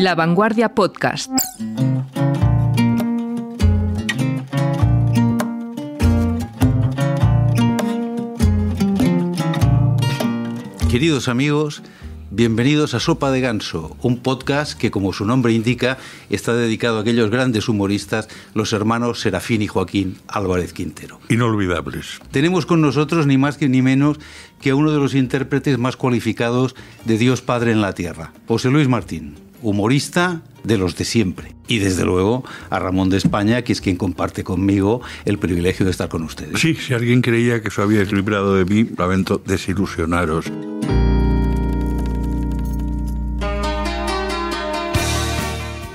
La Vanguardia Podcast. Queridos amigos, bienvenidos a Sopa de Ganso, un podcast que, como su nombre indica, está dedicado a aquellos grandes humoristas, los hermanos Serafín y Joaquín Álvarez Quintero. Inolvidables. Tenemos con nosotros ni más que ni menos que a uno de los intérpretes más cualificados de Dios Padre en la Tierra, José Luis Martín humorista de los de siempre. Y desde luego a Ramón de España, que es quien comparte conmigo el privilegio de estar con ustedes. Sí, si alguien creía que eso había librado de mí, lamento desilusionaros.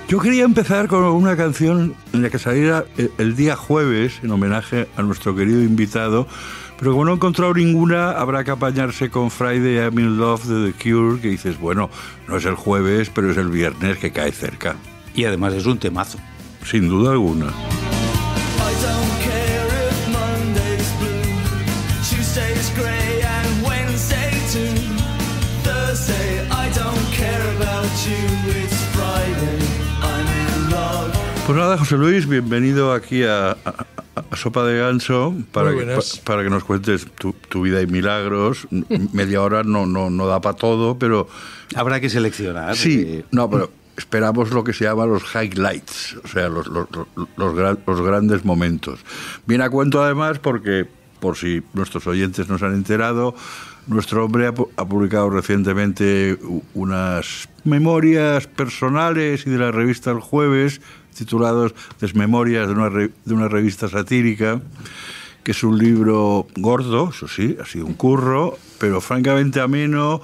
Yo quería empezar con una canción en la que saliera el día jueves, en homenaje a nuestro querido invitado, pero como no he encontrado ninguna, habrá que apañarse con Friday I'm in Love de The Cure, que dices, bueno, no es el jueves, pero es el viernes que cae cerca. Y además es un temazo. Sin duda alguna. Pues nada, José Luis, bienvenido aquí a, a Sopa de Ganso para, que, para que nos cuentes tu, vida y milagros. Media hora no, no, no da para todo, pero... Habrá que seleccionar. Sí, eh. no, pero esperamos lo que se llama los highlights, o sea, los, los, los, grandes momentos. Viene a cuento además porque, por si nuestros oyentes nos han enterado, nuestro hombre ha, publicado recientemente unas memorias personales y de la revista El Jueves titulados Desmemorias de una, de una revista satírica, que es un libro gordo, eso sí, ha sido un curro, pero francamente ameno,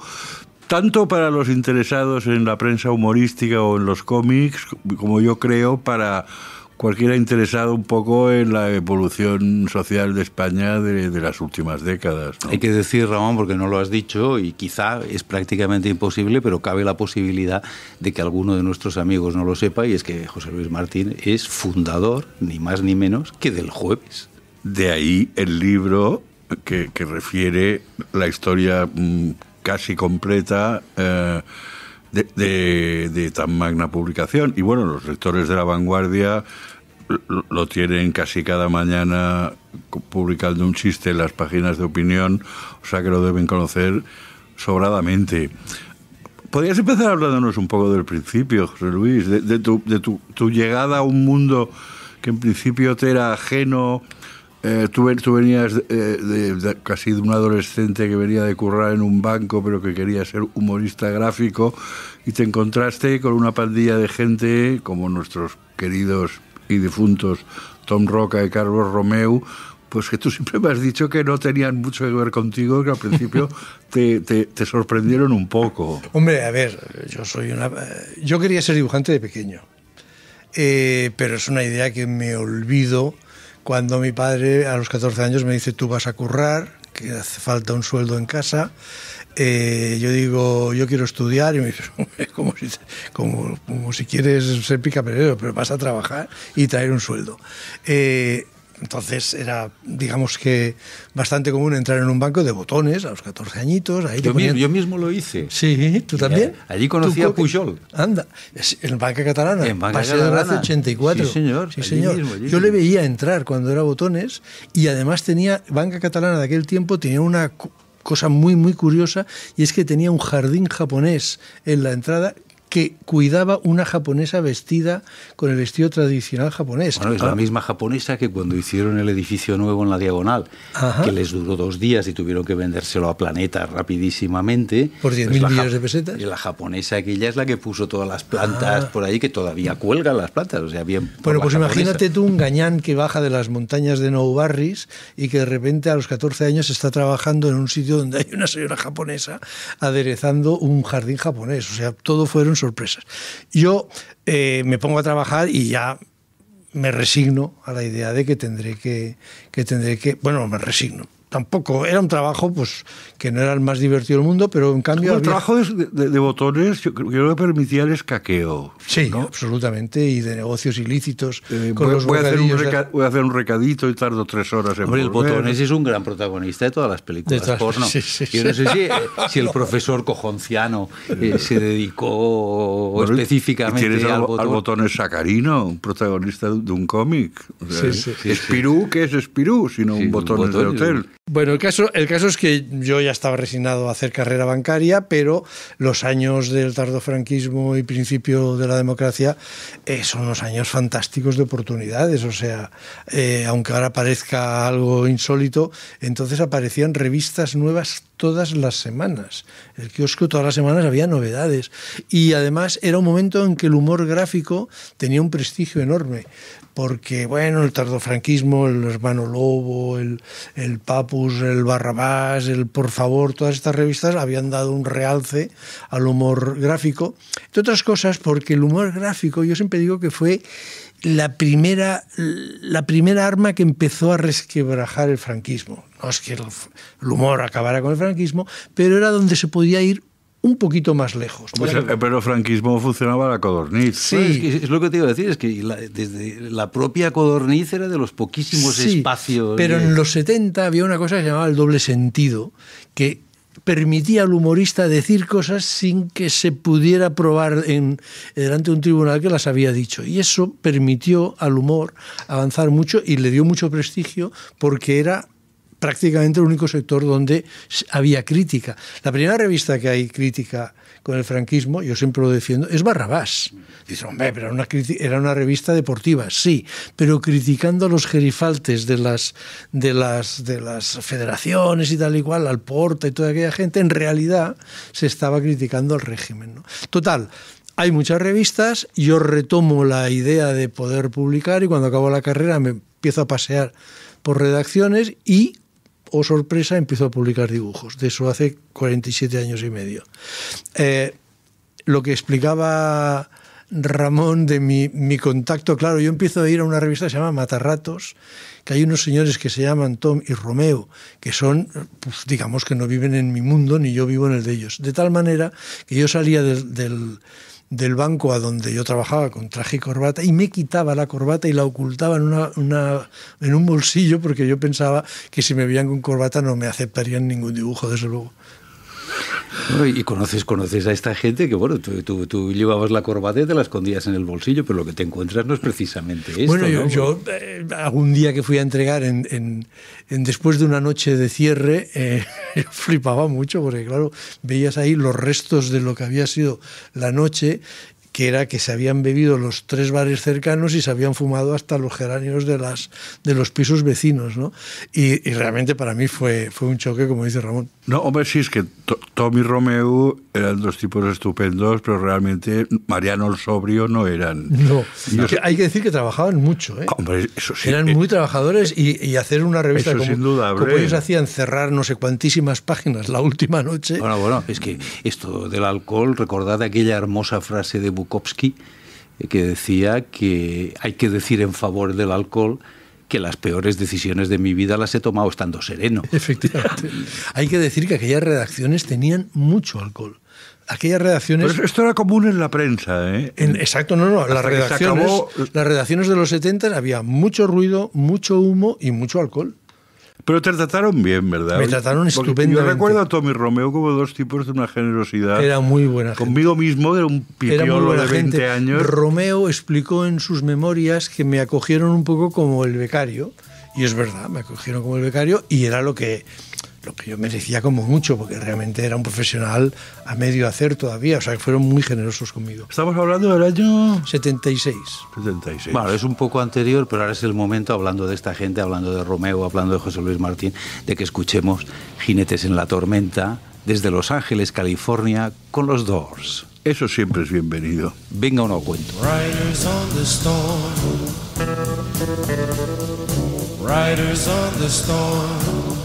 tanto para los interesados en la prensa humorística o en los cómics, como yo creo, para cualquiera interesado un poco en la evolución social de España de, las últimas décadas. Hay que decir, Ramón, porque no lo has dicho, y quizá es prácticamente imposible, pero cabe la posibilidad de que alguno de nuestros amigos no lo sepa, y es que José Luis Martín es fundador, ni más ni menos, que del jueves. De ahí el libro que, refiere la historia mm, casi completa. Eh, de, de, tan magna publicación. Y bueno, los lectores de la vanguardia lo tienen casi cada mañana publicando un chiste en las páginas de opinión, o sea que lo deben conocer sobradamente. Podrías empezar hablándonos un poco del principio, José Luis, de, tu, llegada a un mundo que en principio te era ajeno. Eh, tú, venías eh, casi de un adolescente que venía de currar en un banco, pero que quería ser humorista gráfico, y te encontraste con una pandilla de gente como nuestros queridos y difuntos, Tom Roca y Carlos Romeu, pues que tú siempre me has dicho que no tenían mucho que ver contigo, que al principio te, sorprendieron un poco. Hombre, a ver, yo soy una... Eh, yo quería ser dibujante de pequeño, eh, pero es una idea que me olvido cuando mi padre a los 14 años me dice, tú vas a currar, que hace falta un sueldo en casa. Eh, yo digo, yo quiero estudiar, y me como si, como, si quieres ser picaperero, pero vas a trabajar y traer un sueldo. Eh, entonces era, digamos que, bastante común entrar en un banco de botones a los 14 añitos. Ahí yo, mismo, lo hice. Sí, ¿tú también? allí conocí a Pujol. Anda, en Banca Catalana, en Banca de 84. Sí, señor. Sí, señor. yo le veía entrar cuando era botones y además tenía, Banca Catalana de aquel tiempo tenía una cosa muy muy curiosa y es que tenía un jardín japonés en la entrada que cuidaba una japonesa vestida con el vestido tradicional japonés. Bueno, es la misma japonesa que cuando hicieron el edificio nuevo en la diagonal, que les duró dos días y tuvieron que vendérselo a Planeta rapidísimamente. Por 10.000 pues millones de pesetas. Y la japonesa que ya es la que puso todas las plantas ah. por ahí, que todavía cuelgan las plantas. O sea, bien. Bueno, pues imagínate tú un gañán que baja de las montañas de Nou Barris y que de repente a los 14 años está trabajando en un sitio donde hay una señora japonesa aderezando un jardín japonés. O sea, todo fueron sorpresas. Yo eh, me pongo a trabajar y ya me resigno a la idea de que tendré que, que tendré que, bueno, me resigno, tampoco era un trabajo pues que no era el más divertido del mundo, pero en cambio. el trabajo de, botones, yo creo que permitía el escaqueo. Sí, absolutamente, y de negocios ilícitos. voy, a hacer un recadito y tardo tres horas en el botones es un gran protagonista de todas las películas porno. yo no sé eh, si, el profesor Cojonciano eh, eh. se dedicó específicamente al, al, botón. al botones Sacarino, un protagonista de un cómic. Espirú, ¿qué es Espirú? Sino un botones botón de hotel. Bueno, el caso, el caso es que yo ya estaba resignado a hacer carrera bancaria, pero los años del tardofranquismo y principio de la democracia eh, son unos años fantásticos de oportunidades. O sea, eh, aunque ahora parezca algo insólito, entonces aparecían revistas nuevas todas las semanas. El kiosco todas las semanas había novedades. Y además era un momento en que el humor gráfico tenía un prestigio enorme. Porque, bueno, el tardofranquismo, el hermano Lobo, el, el Papus, el Barrabás, el Por favor, todas estas revistas habían dado un realce al humor gráfico. Entre otras cosas, porque el humor gráfico, yo siempre digo que fue la primera, la primera arma que empezó a resquebrajar el franquismo. No es que el, humor acabara con el franquismo, pero era donde se podía ir un poquito más lejos. Pues pero el franquismo funcionaba la codorniz. Sí. es, lo que te iba a decir, es que la, desde la propia codorniz era de los poquísimos espacios. Pero en los 70 había una cosa que se llamaba el doble sentido, que permitía al humorista decir cosas sin que se pudiera probar en, delante de un tribunal que las había dicho. Y eso permitió al humor avanzar mucho y le dio mucho prestigio porque era prácticamente el único sector donde había crítica. La primera revista que hay crítica con el franquismo, yo siempre lo defiendo, es Barrabás. Dicen, hombre, pero era una, era una revista deportiva, sí, pero criticando a los gerifaltes de las, federaciones y tal y cual, al Porta y toda aquella gente, en realidad se estaba criticando al régimen. Total, hay muchas revistas, yo retomo la idea de poder publicar y cuando acabo la carrera me empiezo a pasear por redacciones y o sorpresa, empezó a publicar dibujos. De eso hace 47 años y medio. Eh, lo que explicaba Ramón de mi, contacto, claro, yo empiezo a ir a una revista que se llama Matarratos, que hay unos señores que se llaman Tom y Romeo, que son, pues, digamos que no viven en mi mundo, ni yo vivo en el de ellos. De tal manera que yo salía del del banco a donde yo trabajaba con traje y corbata y me quitaba la corbata y la ocultaba en, en un bolsillo porque yo pensaba que si me veían con corbata no me aceptarían ningún dibujo, desde luego. Y conoces, conoces a esta gente que, bueno, tú, tú, llevabas la corbata y te la escondías en el bolsillo, pero lo que te encuentras no es precisamente esto. Bueno, yo, eh, algún día que fui a entregar, en, después de una noche de cierre, eh, flipaba mucho porque, claro, veías ahí los restos de lo que había sido la noche que era que se habían bebido los tres bares cercanos y se habían fumado hasta los geranios de, las, de los pisos vecinos. ¿no? Y, realmente para mí fue, fue un choque, como dice Ramón. No, hombre, sí, es que Tommy y Romeo eran dos tipos estupendos, pero realmente Mariano el Sobrio no eran. No, hay que decir que trabajaban mucho. ¿eh? Hombre, eso sí. Eran muy trabajadores y, hacer una revista sin duda, como ellos hacían cerrar no sé cuantísimas páginas la última noche. Bueno, bueno, es que esto del alcohol, recordad aquella hermosa frase de eh, que decía que hay que decir en favor del alcohol que las peores decisiones de mi vida las he tomado estando sereno. Efectivamente. hay que decir que aquellas redacciones tenían mucho alcohol aquellas redacciones. esto era común en la prensa, ¿eh? exacto, no, no. Las redacciones, las redacciones de los 70 había mucho ruido, mucho humo y mucho alcohol. Pero te trataron bien, ¿verdad? Me trataron estupendamente. Yo recuerdo a Tommy Romeo como dos tipos de una generosidad. Era muy buena gente. Conmigo mismo, de un pipiolo de 20 gente. años. Romeo explicó en sus memorias que me acogieron un poco como el becario. Y es verdad, me acogieron como el becario y era lo que lo que yo merecía como mucho, porque realmente era un profesional a medio hacer todavía, o sea, fueron muy generosos conmigo. Estamos hablando del año 76. 76. Bueno, es un poco anterior, pero ahora es el momento, hablando de esta gente, hablando de Romeo, hablando de José Luis Martín, de que escuchemos Jinetes en la Tormenta desde Los Ángeles, California, con los Doors. Eso siempre es bienvenido. Venga uno cuento. Riders on the storm. Riders on the storm.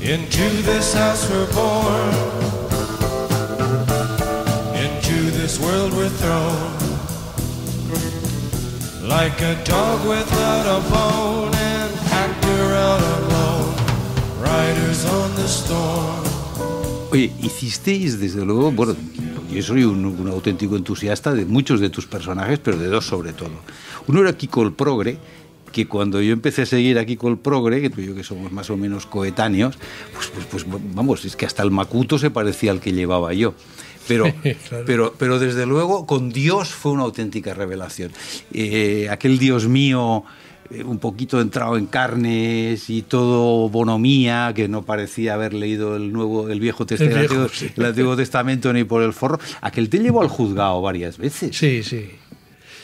Into this house we're born. Into this world we're thrown. Like a dog without a bone, an actor out alone. Riders on the storm. Oye, hicisteis desde luego, bueno, yo soy un, un, auténtico entusiasta de muchos de tus personajes, pero de dos sobre todo. Uno era Kiko el Progre, que cuando yo empecé a seguir aquí con el progre, que tú y yo que somos más o menos coetáneos, pues, pues, pues vamos, es que hasta el macuto se parecía al que llevaba yo. Pero, pero, pero desde luego con Dios fue una auténtica revelación. Eh, aquel Dios mío eh, un poquito entrado en carnes y todo bonomía, que no parecía haber leído el nuevo, el viejo testamento, ni por el forro, aquel te llevó al juzgado varias veces. Sí, sí.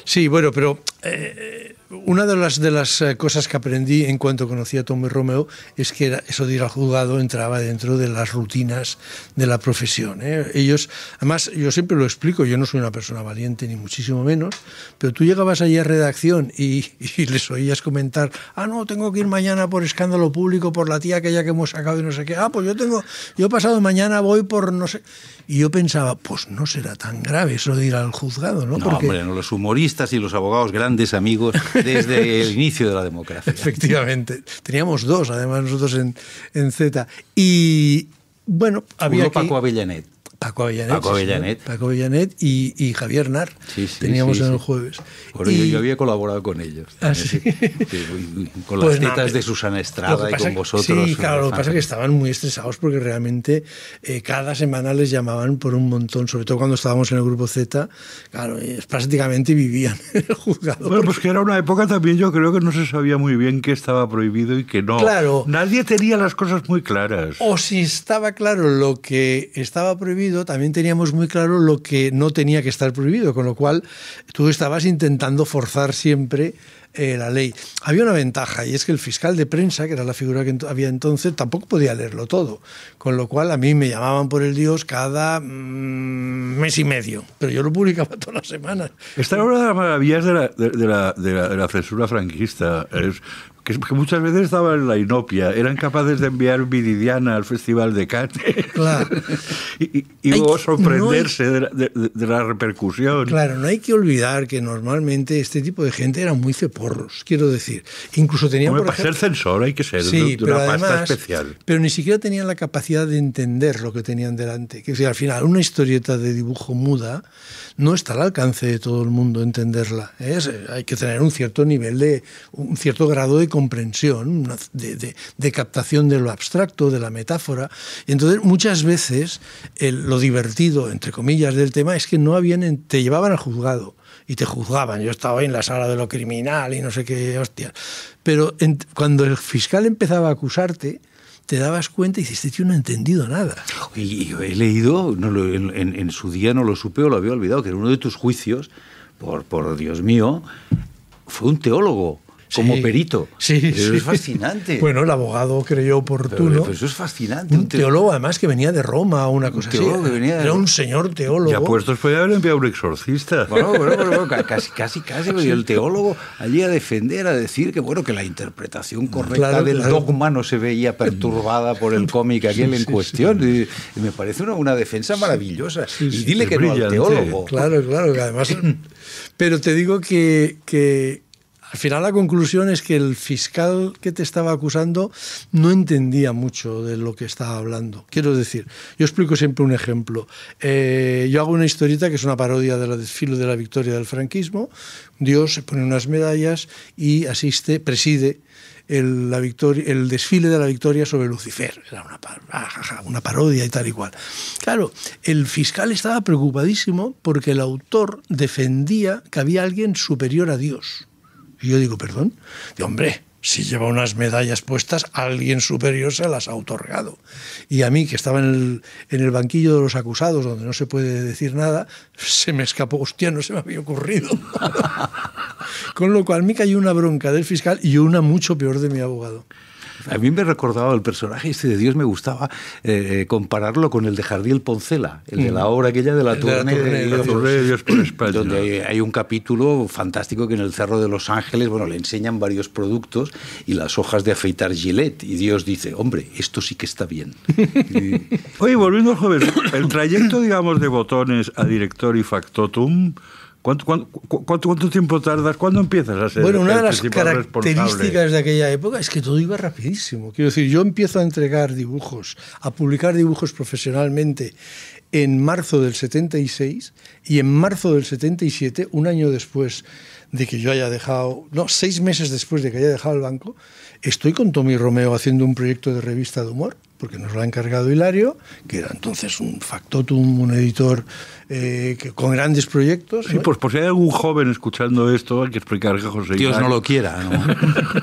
Sí, bueno, pero eh, una de las, de las eh, cosas que aprendí en cuanto conocí a Tommy Romeo es que eso de ir al juzgado entraba dentro de las rutinas de la profesión. ¿eh? Ellos, además, yo siempre lo explico, yo no soy una persona valiente ni muchísimo menos, pero tú llegabas allí a redacción y, les oías comentar, ah, no, tengo que ir mañana por escándalo público, por la tía aquella que hemos sacado y no sé qué, ah, pues yo tengo, yo pasado mañana voy por no sé, y yo pensaba, pues no será tan grave eso de ir al juzgado, ¿no? no hombre, los humoristas y los abogados, grandes amigos desde el inicio de la democracia. Efectivamente. Teníamos dos, además, nosotros en, Z. Y, bueno, había Paco Avellanet. Paco Avellanet. y, Javier Nar. teníamos en el jueves. yo había colaborado con ellos. Ah, con las pues de Susana Estrada y con vosotros. sí, claro, lo que pasa es que estaban muy estresados porque realmente eh, cada semana les llamaban por un montón, sobre todo cuando estábamos en el grupo Z. Claro, prácticamente vivían en el juzgado. Bueno, pues que era una época también, yo creo que no se sabía muy bien qué estaba prohibido y qué no. Claro. Nadie tenía las cosas muy claras. O si estaba claro lo que estaba prohibido también teníamos muy claro lo que no tenía que estar prohibido, con lo cual tú estabas intentando forzar siempre eh, la ley. Había una ventaja y es que el fiscal de prensa, que era la figura que había entonces, tampoco podía leerlo todo, con lo cual a mí me llamaban por el Dios cada mm, mes y medio, pero yo lo publicaba todas las semanas. Esta una de las maravillas de la, la, censura franquista es que, muchas veces estaban en la inopia, eran capaces de enviar Viridiana al Festival de Cannes. Claro. y, y, y luego sorprenderse de, la, repercusión. Claro, no hay que olvidar que normalmente este tipo de gente eran muy ceporros, quiero decir. Incluso tenían. para ser censor hay que ser de, una pasta especial. Pero ni siquiera tenían la capacidad de entender lo que tenían delante. Que o al final, una historieta de dibujo muda no está al alcance de todo el mundo entenderla. ¿eh? es eh, hay que tener un cierto nivel de. un cierto grado de comprensión, de, captación de lo abstracto, de la metáfora. Y entonces, muchas veces, lo divertido, entre comillas, del tema es que no habían, te llevaban al juzgado y te juzgaban. Yo estaba ahí en la sala de lo criminal y no sé qué, hostia Pero cuando el fiscal empezaba a acusarte, te dabas cuenta y dices, este tío no ha entendido nada. Y, yo he leído, no en, su día no lo supe o lo había olvidado, que en uno de tus juicios, por, por Dios mío, fue un teólogo como perito. Sí, eso es fascinante. Bueno, el abogado creyó oportuno. eso es fascinante. Un, teólogo, además, que venía de Roma o una cosa así. Era un señor teólogo. Y apuestos podía haber enviado un exorcista. Bueno, bueno, bueno, casi, casi, casi. Y el teólogo allí a defender, a decir que, bueno, que la interpretación correcta del dogma no se veía perturbada por el cómic aquel en cuestión. Y, me parece una, defensa maravillosa. y dile que no al teólogo. Claro, claro, además... Pero te digo que, que al final la conclusión es que el fiscal que te estaba acusando no entendía mucho de lo que estaba hablando. Quiero decir, yo explico siempre un ejemplo. Eh, yo hago una historieta que es una parodia del desfile de la victoria del franquismo. Dios se pone unas medallas y asiste, preside el, desfile de la victoria sobre Lucifer. Era una, ah, una parodia y tal y cual. Claro, el fiscal estaba preocupadísimo porque el autor defendía que había alguien superior a Dios. Y yo digo, perdón. de hombre, si lleva unas medallas puestas, alguien superior se las ha otorgado. Y a mí, que estaba en el, banquillo de los acusados, donde no se puede decir nada, se me escapó, hostia, no se me había ocurrido. Con lo cual a me cayó una bronca del fiscal y una mucho peor de mi abogado. A mí me recordaba el personaje este de Dios, me gustaba eh, eh, compararlo con el de Jardiel Poncela, el de la mm. obra aquella de la Tourne de, Dios España. Donde hay un capítulo fantástico que en el Cerro de los Ángeles, bueno, le enseñan varios productos y las hojas de afeitar Gillette. Y Dios dice, hombre, esto sí que está bien. Oye, volviendo al joven, el trayecto, digamos, de botones a director y factotum ¿Cuánto, tiempo tardas? ¿Cuándo empiezas a ser Bueno, una de las características de aquella época es que todo iba rapidísimo. Quiero decir, yo empiezo a entregar dibujos, a publicar dibujos profesionalmente en marzo del 76 y en marzo del 77, un año después de que yo haya dejado, no, seis meses después de que haya dejado el banco, Estoy con Tommy Romeo haciendo un proyecto de revista de humor, porque nos lo ha encargado Hilario, que era entonces un factotum, un editor eh, con grandes proyectos. Sí, pues por si hay algún joven escuchando esto, hay que explicar que José Dios no lo quiera, ¿no?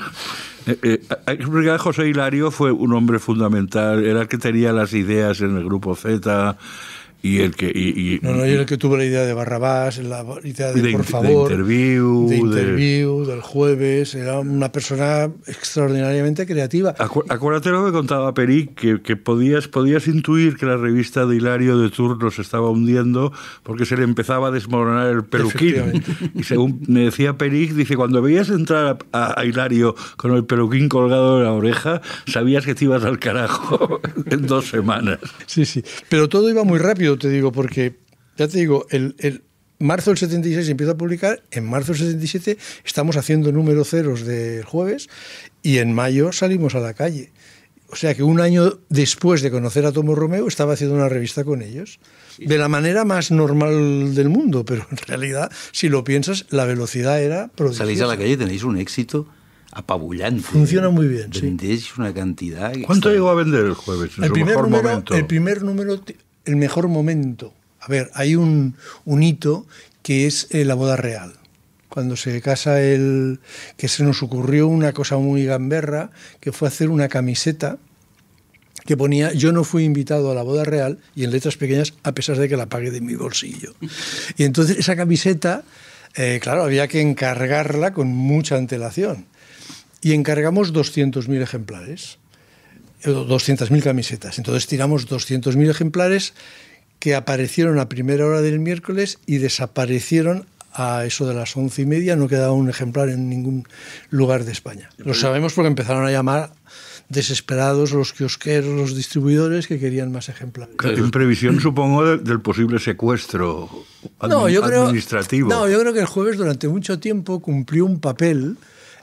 Eh, eh, hay que explicar que José Hilario fue un hombre fundamental, era el que tenía las ideas en el grupo Z, y el que. Y, no, no, yo era el que tuve la idea de Barrabás, la idea de, Por favor. De interview. De del jueves. Era una persona extraordinariamente creativa. acuérdate lo que contaba Peric, que, que, podías, podías intuir que la revista de Hilario de turno se estaba hundiendo porque se le empezaba a desmoronar el peluquín. Y según me decía Peric, dice: cuando veías entrar a, Hilario con el peluquín colgado de la oreja, sabías que te ibas al carajo en dos semanas. Sí, sí. Pero todo iba muy rápido te digo, porque ya te digo, el, marzo del 76 empiezo a publicar, en marzo del 77 estamos haciendo números ceros del jueves y en mayo salimos a la calle. O sea que un año después de conocer a Tomo Romeo estaba haciendo una revista con ellos, de la manera más normal del mundo, pero en realidad, si lo piensas, la velocidad era prodigiosa. Salís a la calle, tenéis un éxito apabullante. Funciona ¿eh? muy bien. Vendéis una cantidad. ¿Cuánto llegó a vender el jueves? el, primer número, el primer número el mejor momento. A ver, hay un, hito que es eh, la boda real. Cuando se casa el. que se nos ocurrió una cosa muy gamberra, que fue hacer una camiseta que ponía yo no fui invitado a la boda real y en letras pequeñas a pesar de que la pagué de mi bolsillo. Y entonces esa camiseta, eh, claro, había que encargarla con mucha antelación. Y encargamos 200.000 ejemplares. 200.000 eh, camisetas. Entonces tiramos 200.000 ejemplares que aparecieron a primera hora del miércoles y desaparecieron a eso de las once y media. No quedaba un ejemplar en ningún lugar de España. Lo sabemos porque empezaron a llamar desesperados los kiosqueros, los distribuidores que querían más ejemplares. En previsión, supongo, del, posible secuestro no, creo, administrativo. No, yo creo que el jueves durante mucho tiempo cumplió un papel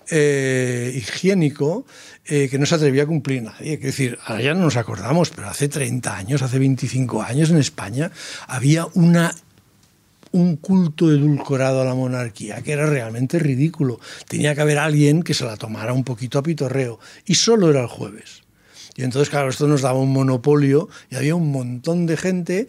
eh, higiénico eh, que no se atrevía a cumplir nadie. Es decir, ahora ya no nos acordamos, pero hace 30 años, hace 25 años en España había una un culto edulcorado a la monarquía, que era realmente ridículo. Tenía que haber alguien que se la tomara un poquito a pitorreo. Y solo era el jueves. Y entonces, claro, esto nos daba un monopolio y había un montón de gente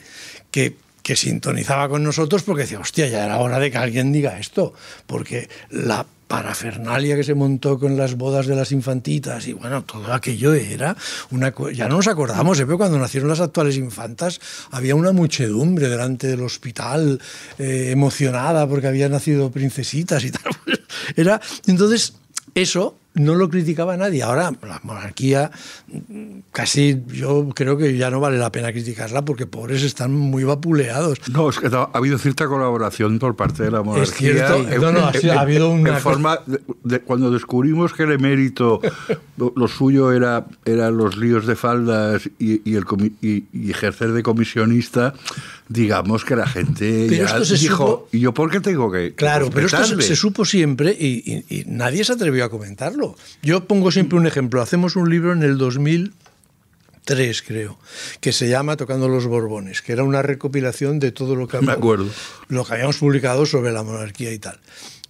que, que sintonizaba con nosotros porque decía, hostia, ya era hora de que alguien diga esto, porque la parafernalia que se montó con las bodas de las infantitas y bueno, todo aquello era una ya no nos acordamos, ¿eh? pero cuando nacieron las actuales infantas había una muchedumbre delante del hospital eh, emocionada porque habían nacido princesitas y tal. Pues era entonces eso no lo criticaba nadie. Ahora la monarquía casi yo creo que ya no vale la pena criticarla porque pobres están muy vapuleados. No, es que ha habido cierta colaboración por parte de la monarquía. Es cierto, no, no, ha habido una... cuando descubrimos que el emérito, lo, suyo era, los líos de faldas y, el, y ejercer de comisionista, digamos que la gente dijo, ¿y yo por qué tengo que Claro, pero esto se, supo siempre y, nadie se atrevió a comentarlo. Yo pongo siempre un ejemplo. Hacemos un libro en el 2003, creo, que se llama Tocando los Borbones, que era una recopilación de todo lo que, Lo que habíamos publicado sobre la monarquía y tal.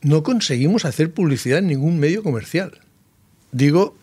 No conseguimos hacer publicidad en ningún medio comercial. Digo,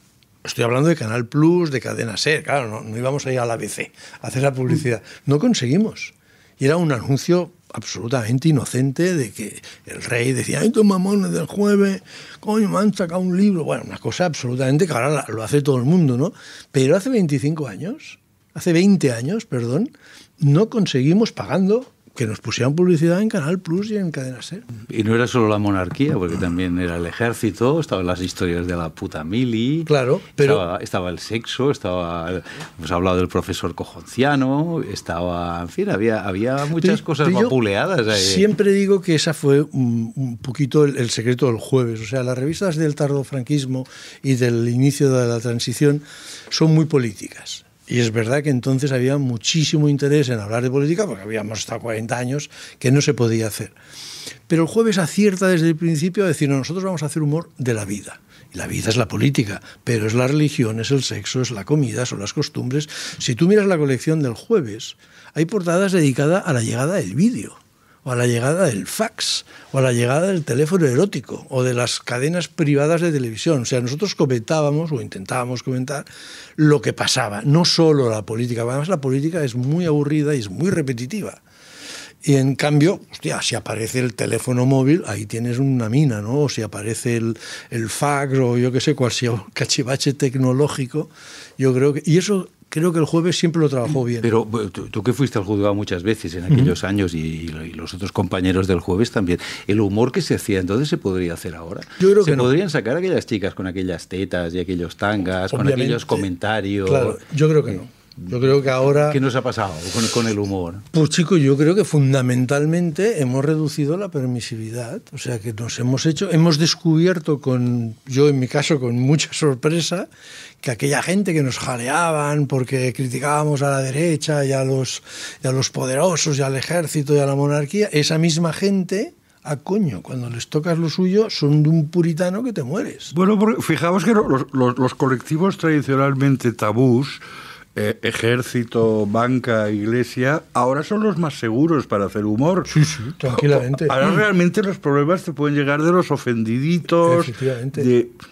estoy hablando de Canal Plus, de Cadena Ser, claro, no, no íbamos a ir al ABC a hacer la publicidad. No conseguimos. Y era un anuncio absolutamente inocente de que el rey decía, ay, tus mamones del jueves, coño, me han sacado un libro. Bueno, una cosa absolutamente que ahora lo hace todo el mundo, ¿no? Pero hace 25 años, hace 20 años, perdón, no conseguimos pagando que nos pusieran publicidad en Canal Plus y en Cadena Ser. Y no era solo la monarquía, porque también era el ejército, estaban las historias de la puta mili. Claro, pero... Estaba, el sexo, estaba... Hemos hablado del profesor Cojonciano, estaba... En fin, había, había muchas cosas vapuleadas ahí. Siempre digo que esa fue un, poquito el, el, secreto del jueves. O sea, las revistas del tardofranquismo y del inicio de la transición son muy políticas. Y es verdad que entonces había muchísimo interés en hablar de política porque habíamos estado 40 años que no se podía hacer. Pero el jueves acierta desde el principio a decir, nosotros vamos a hacer humor de la vida. Y la vida es la política, pero es la religión, es el sexo, es la comida, son las costumbres. Si tú miras la colección del jueves, hay portadas dedicadas a la llegada del vídeo o a la llegada del fax, o a la llegada del teléfono erótico, o de las cadenas privadas de televisión. O sea, nosotros comentábamos o intentábamos comentar lo que pasaba, no solo la política, además la política es muy aburrida y es muy repetitiva. Y en cambio, hostia, si aparece el teléfono móvil, ahí tienes una mina, ¿no? O si aparece el, el fax o yo qué sé, cualquier cachivache tecnológico, yo creo que... Y eso creo que el jueves siempre lo trabajó bien. Pero tú, que fuiste al juzgado muchas veces en aquellos años y, los otros compañeros del jueves también, ¿el humor que se hacía entonces se podría hacer ahora? Yo creo ¿Se podrían sacar aquellas chicas con aquellas tetas y aquellos tangas, con aquellos comentarios? Claro, yo creo que no. Yo creo que ahora... ¿Qué nos ha pasado con, el humor? Pues chicos, yo creo que fundamentalmente hemos reducido la permisividad, o sea que nos hemos hecho, hemos descubierto con, yo en mi caso con mucha sorpresa, que aquella gente que nos jaleaban porque criticábamos a la derecha y a los, y a los poderosos y al ejército y a la monarquía, esa misma gente a ah, coño, cuando les tocas lo suyo, son de un puritano que te mueres. Bueno, porque que los, los, los colectivos tradicionalmente tabús eh, ejército, banca, iglesia, ahora son los más seguros para hacer humor. Sí, sí, tranquilamente. Ahora mm. realmente los problemas te pueden llegar de los ofendiditos.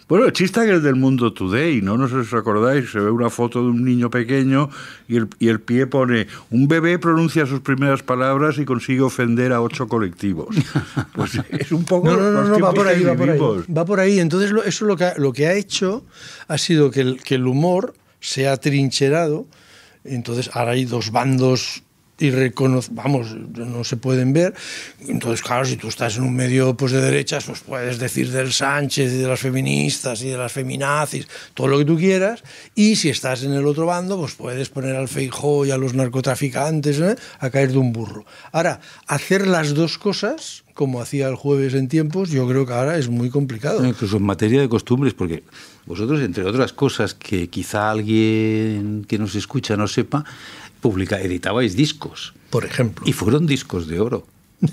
Bueno, el chiste es el del mundo today, ¿no? No sé si os acordáis, se ve una foto de un niño pequeño y el, y el pie pone, un bebé pronuncia sus primeras palabras y consigue ofender a ocho colectivos. pues es un poco... No, no, no, va por ahí, va por ahí. Entonces eso lo que, ha, lo que ha hecho ha sido que el, que el humor se ha trincherado. Entonces ahora hay dos bandos y vamos, no se pueden ver. Entonces, claro, si tú estás en un medio pues, de derechas, pues puedes decir del Sánchez y de las feministas y de las feminazis, todo lo que tú quieras. Y si estás en el otro bando, pues puedes poner al Feijó y a los narcotraficantes ¿eh? a caer de un burro. Ahora, hacer las dos cosas, como hacía el jueves en tiempos, yo creo que ahora es muy complicado. Incluso en materia de costumbres, porque vosotros, entre otras cosas que quizá alguien que nos escucha no sepa, editabais discos. Por ejemplo. Y fueron discos de oro.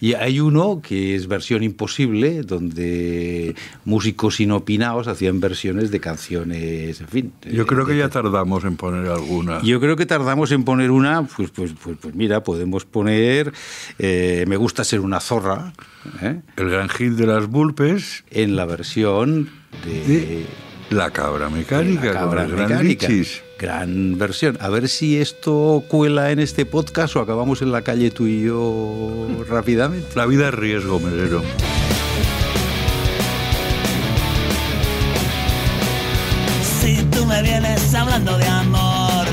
Y hay uno que es versión imposible, donde músicos inopinados hacían versiones de canciones, en fin. Yo creo que ya tardamos en poner alguna. Yo creo que tardamos en poner una, pues, pues, pues, pues mira, podemos poner eh, Me gusta ser una zorra. ¿eh? El gran de las Vulpes En la versión de... la cabra mecánica, cabra con gran versión. A ver si esto cuela en este podcast o acabamos en la calle tú y yo rápidamente. La vida es riesgo, Merero. Si tú me vienes hablando de amor,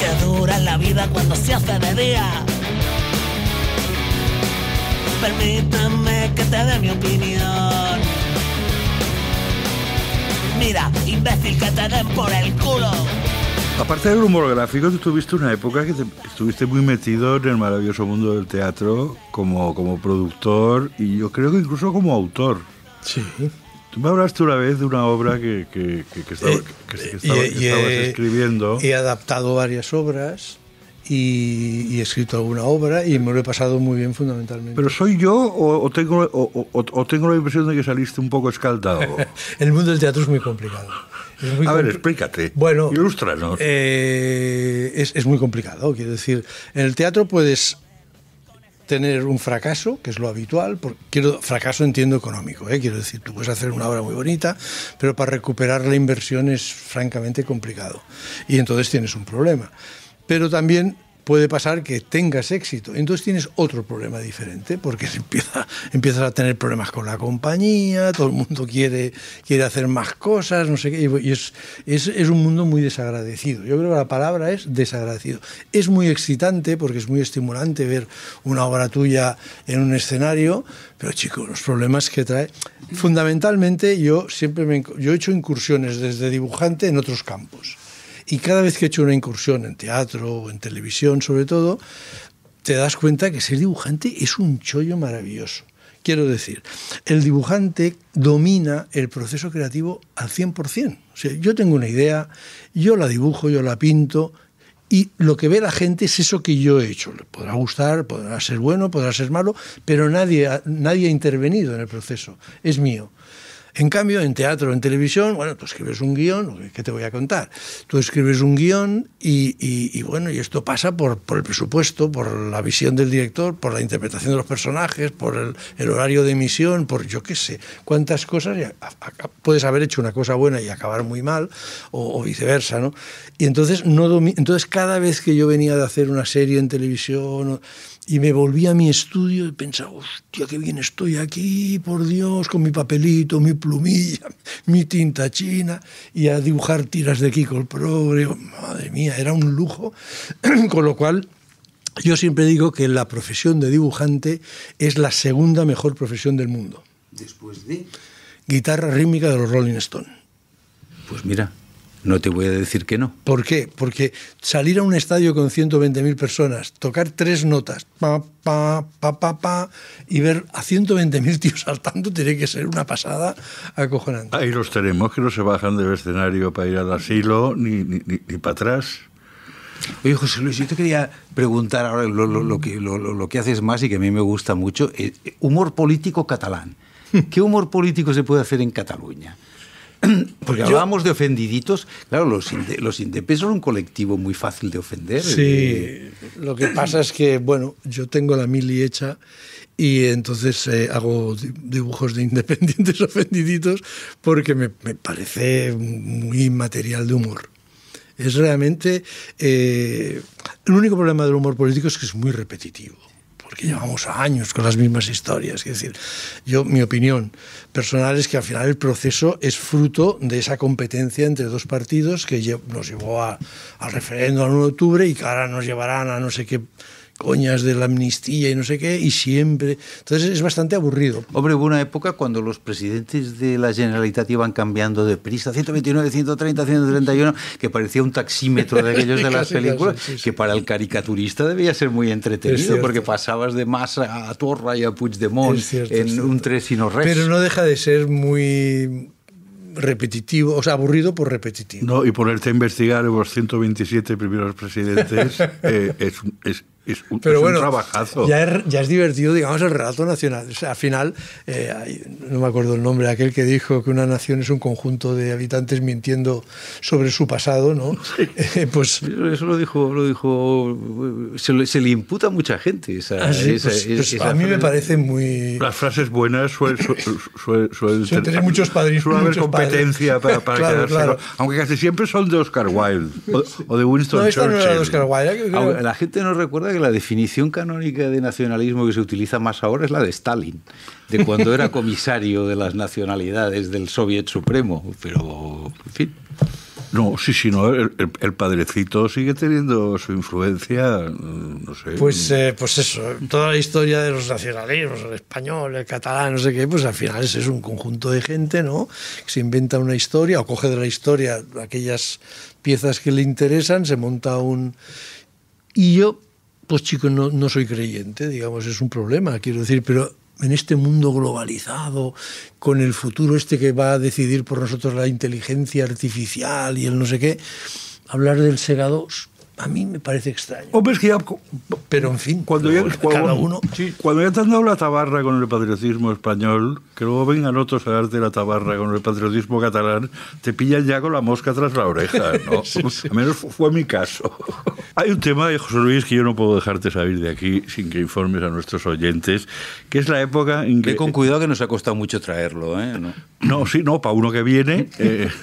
que dura la vida cuando se hace de día. Permítame que te dé mi opinión Mira, imbécil, que te den por el culo. Aparte del humor gráfico, tú tuviste una época que estuviste muy metido en el maravilloso mundo del teatro como, productor y yo creo que incluso como autor. Sí. Tú me hablaste una vez de una obra que, que, estabas escribiendo. He adaptado varias obras y, he escrito alguna obra y me lo he pasado muy bien fundamentalmente. ¿Pero soy yo o, tengo, o, tengo la impresión de que saliste un poco escaldado? el mundo del teatro es muy complicado. a ver, explícate. Bueno, ilústranos. Eh, es, muy complicado, quiero decir, en el teatro puedes tener un fracaso, que es lo habitual, quiero, fracaso entiendo económico, ¿eh? quiero decir, tú puedes hacer una obra muy bonita, pero para recuperar la inversión es francamente complicado. Y entonces tienes un problema pero también puede pasar que tengas éxito. Entonces tienes otro problema diferente, porque empiezas a tener problemas con la compañía, todo el mundo quiere, hacer más cosas, no sé qué, y es, un mundo muy desagradecido. Yo creo que la palabra es desagradecido. Es muy excitante, porque es muy estimulante ver una obra tuya en un escenario, pero chicos, los problemas que trae... Fundamentalmente yo siempre me, yo he hecho incursiones desde dibujante en otros campos y cada vez que he hecho una incursión en teatro o en televisión, sobre todo, te das cuenta que ser dibujante es un chollo maravilloso. Quiero decir, el dibujante domina el proceso creativo al 100%. O sea, yo tengo una idea, yo la dibujo, yo la pinto, y lo que ve la gente es eso que yo he hecho. Le podrá gustar, podrá ser bueno, podrá ser malo, pero nadie, nadie ha intervenido en el proceso. Es mío. En cambio, en teatro, en televisión, bueno, tú escribes un guión, ¿qué te voy a contar? Tú escribes un guión y, bueno, y esto pasa por, por, el presupuesto, por la visión del director, por la interpretación de los personajes, por el, horario de emisión, por yo qué sé, cuántas cosas. puedes haber hecho una cosa buena y acabar muy mal, o, viceversa, ¿no? Y entonces, no entonces, cada vez que yo venía de hacer una serie en televisión y me volví a mi estudio y pensaba, hostia, qué bien estoy aquí, por Dios, con mi papelito, mi plumilla, mi tinta china y a dibujar tiras de Kiko el Progre. Madre mía, era un lujo. Con lo cual, yo siempre digo que la profesión de dibujante es la segunda mejor profesión del mundo. Después de... Guitarra rítmica de los Rolling Stones. Pues mira, no te voy a decir que no. ¿Por qué? Porque salir a un estadio con 120.000 personas, tocar tres notas, pa, pa, pa, pa, pa, y ver a 120.000 tíos saltando tiene que ser una pasada acojonante. Ahí los tenemos, que no se bajan del escenario para ir al asilo ni, ni, ni, para atrás. Oye, José Luis, yo te quería preguntar ahora lo, que, lo, que haces más y que a mí me gusta mucho, eh, humor político catalán. ¿Qué humor político se puede hacer en Cataluña? Porque hablábamos de ofendiditos. Claro, los, independientes son un colectivo muy fácil de ofender. Sí, eh, lo que pasa es que, bueno, yo tengo la mili hecha y entonces eh, hago dibujos de independientes ofendiditos porque me, parece muy material de humor. Es realmente... Eh, el único problema del humor político es que es muy repetitivo porque llevamos años con las mismas historias. Es decir, yo, mi opinión personal es que al final el proceso es fruto de esa competencia entre dos partidos que nos llevó al referéndum en 1 octubre y que ahora nos llevarán a no sé qué coñas de la amnistía y no sé qué, y siempre. Entonces es bastante aburrido. Hombre, hubo una época cuando los presidentes de la Generalitat iban cambiando de prisa, 129, 130, 131, que parecía un taxímetro de aquellos de las películas, que para el caricaturista debía ser muy entretenido, porque pasabas de masa a Torra y a Puigdemont en un tres y no Pero no deja de ser muy repetitivo, o sea, aburrido por repetitivo. No, y ponerte a investigar los 127 primeros presidentes eh, es, es, es un, Pero bueno, Ya es, divertido, digamos, el relato nacional. al final, eh, no me acuerdo el nombre, aquel que dijo que una nación es un conjunto de habitantes mintiendo sobre su pasado, ¿no? Eh, pues, eso lo dijo, lo dijo se, le, imputa a mucha gente. Ah, pues, pues, a mí me parece muy... Las frases buenas suelen suelen tener muchos padrinos. Suele haber competencia para, aunque casi siempre son de Oscar Wilde o, de Winston Churchill. No de Oscar Wilde. La gente no recuerda que la definición canónica de nacionalismo que se utiliza más ahora es la de Stalin, de cuando era comisario de las nacionalidades del Soviet Supremo, pero en fin. No, sí, sí, no. El, padrecito sigue teniendo su influencia, mm, no sé. Pues, eh, pues eso, toda la historia de los nacionalismos, el español, el catalán, no sé qué, pues al final es un conjunto de gente, ¿no? se inventa una historia o coge de la historia aquellas piezas que le interesan, se monta un. Y yo pues, chicos no, soy creyente, digamos, es un problema, quiero decir, pero en este mundo globalizado, con el futuro este que va a decidir por nosotros la inteligencia artificial y el no sé qué, hablar del segado a mí me parece extraño. Hombre, es que ya, pero en fin, cuando, ya, uno... cuando ya te han dado la tabarra con el patriotismo español, que luego vengan otros a darte la tabarra con el patriotismo catalán, te pillan ya con la mosca tras la oreja, ¿no? Al menos fue mi caso. Hay un tema, José Luis, que yo no puedo dejarte salir de aquí sin que informes a nuestros oyentes, que es la época en que... con cuidado que nos ha costado mucho traerlo, ¿eh? No, no sí, no, para uno que viene... Eh,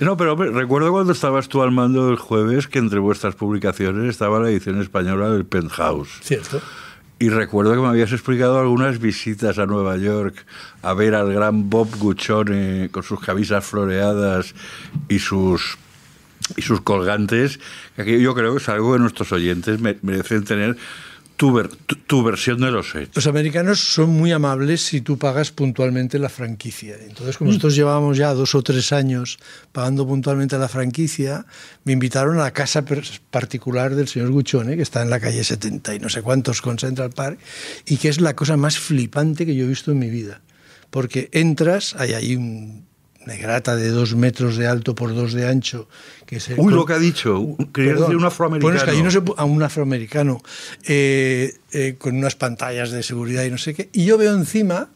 No, pero recuerdo cuando estabas tú al mando el jueves que entre vuestras publicaciones estaba la edición española del Penthouse. Cierto. Y recuerdo que me habías explicado algunas visitas a Nueva York a ver al gran Bob Guccione con sus camisas floreadas y sus y sus colgantes. Yo creo que es algo que nuestros oyentes merecen tener tu, tu, versión de los hechos. Los americanos son muy amables si tú pagas puntualmente la franquicia. Entonces, como mm. nosotros llevábamos ya dos o tres años pagando puntualmente la franquicia, me invitaron a la casa particular del señor Guchone, que está en la calle 70 y no sé cuántos con Central Park, y que es la cosa más flipante que yo he visto en mi vida. Porque entras, hay ahí un negrata de dos metros de alto por dos de ancho. Que es Uy, lo que ha dicho, quería decir un afroamericano. Bueno, es que allí no se, a un afroamericano, eh, eh, con unas pantallas de seguridad y no sé qué. Y yo veo encima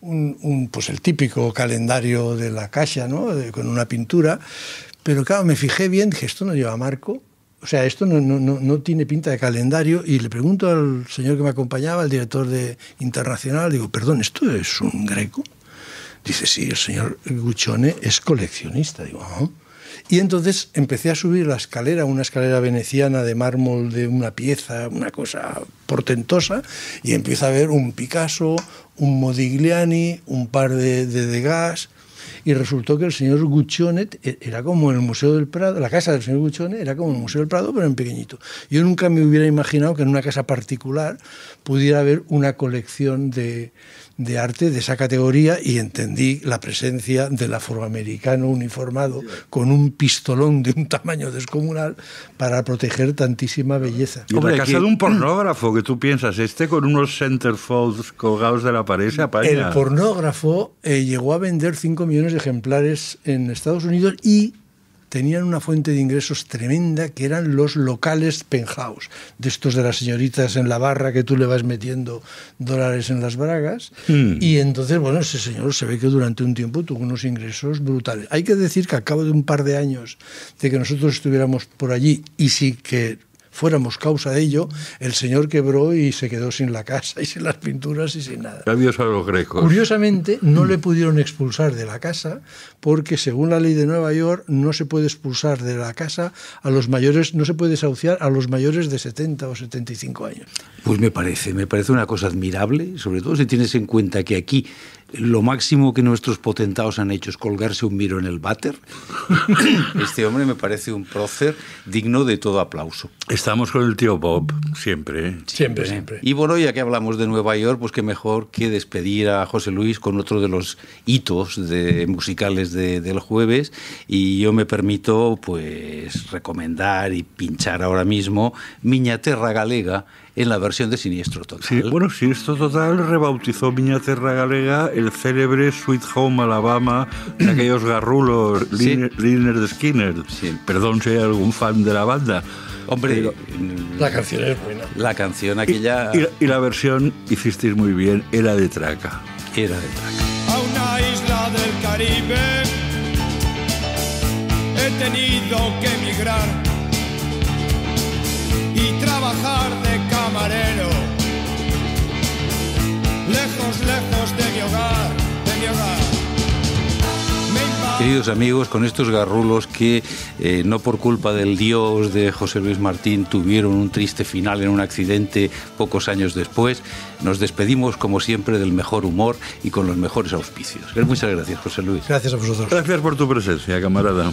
un, pues el típico calendario de la caja, ¿no? con una pintura. Pero claro, me fijé bien, dije, esto no lleva marco. O sea, esto no, no, tiene pinta de calendario y le pregunto al señor que me acompañaba, al director de internacional, digo, perdón, ¿esto es un greco? Dice, sí, el señor Guccione es coleccionista. Digo, ah". Y entonces empecé a subir la escalera, una escalera veneciana de mármol de una pieza, una cosa portentosa, y empiezo a ver un Picasso, un Modigliani, un par de, de Degas, y resultó que el señor Guccione e, era como el Museo del Prado, la casa del señor Guccione era como el Museo del Prado, pero en pequeñito. Yo nunca me hubiera imaginado que en una casa particular pudiera haber una colección de, de arte de esa categoría y entendí la presencia del afroamericano uniformado con un pistolón de un tamaño descomunal para proteger tantísima belleza. Y Hombre, la casa de un pornógrafo que tú piensas, este con unos centerfolds colgados de la pared se El pornógrafo eh, llegó a vender 5 millones de ejemplares en Estados Unidos y tenían una fuente de ingresos tremenda que eran los locales penthouse, de estos de las señoritas en la barra que tú le vas metiendo dólares en las bragas. Hmm. Y entonces, bueno, ese señor se ve que durante un tiempo tuvo unos ingresos brutales. Hay que decir que al cabo de un par de años de que nosotros estuviéramos por allí y sí que fuéramos causa de ello, el señor quebró y se quedó sin la casa y sin las pinturas y sin nada. Curiosamente, no le mm. pudieron expulsar de la casa porque según la ley de Nueva York no se puede expulsar de la casa a los mayores, no se puede desahuciar a los mayores de 70 o 75 años. Pues me parece, me parece una cosa admirable, sobre todo si tienes en cuenta que aquí lo máximo que nuestros potentados han hecho es colgarse un miro en el váter. Este hombre me parece un prócer digno de todo aplauso. Estamos con el tío Bob, siempre. ¿eh? Siempre, ¿eh? siempre. Y bueno, ya que hablamos de Nueva York, pues qué mejor que despedir a José Luis con otro de los hitos de, musicales del jueves. Y yo me permito, pues, recomendar y pinchar ahora mismo Miñaterra Galega en la versión de Siniestro Total. Sí, bueno, Siniestro Total rebautizó Miña Terra Galega el célebre Sweet Home Alabama de aquellos garrulos Liner de Skinner. Perdón si hay algún fan de la banda. Hombre, mm, la canción es buena. La canción aquella. Y, la, versión, hicisteis muy bien, era de traca. Era de traca. A una isla del Caribe he tenido que emigrar y trabajar de camarero. Lejos, lejos de mi hogar, de Queridos amigos, con estos garrulos que eh, no por culpa del dios de José Luis Martín tuvieron un triste final en un accidente pocos años después, nos despedimos como siempre del mejor humor y con los mejores auspicios. Muchas gracias, José Luis. Gracias a vosotros. Gracias por tu presencia, camarada.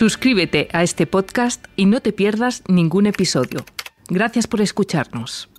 Suscríbete a este podcast y no te pierdas ningún episodio. Gracias por escucharnos.